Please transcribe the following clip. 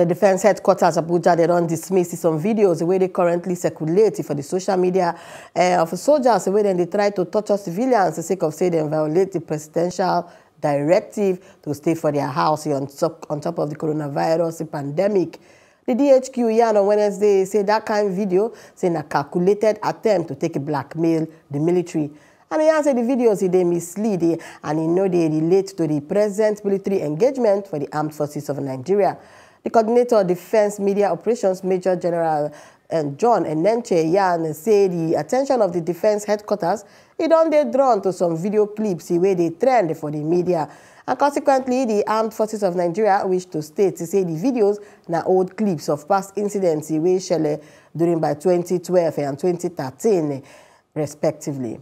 The Defence Headquarters Abuja, they don't dismiss some videos the way they currently circulate for the social media uh, of soldiers, the way then they try to torture civilians the sake of say they violate the presidential directive to stay for their house on top, on top of the coronavirus the pandemic. The DHQ yarn on Wednesday say that kind of video saying a calculated attempt to take blackmail the military. And he answered the videos they mislead eh, and he know they relate to the present military engagement for the armed forces of Nigeria. The coordinator of Defense Media Operations, Major General and eh, John Enenche Yan say the attention of the defense headquarters is don drawn to some video clips wey they trend for the media and consequently the armed forces of nigeria wish to state to say the videos na old clips of past incidents wey shele during by 2012 and 2013 respectively.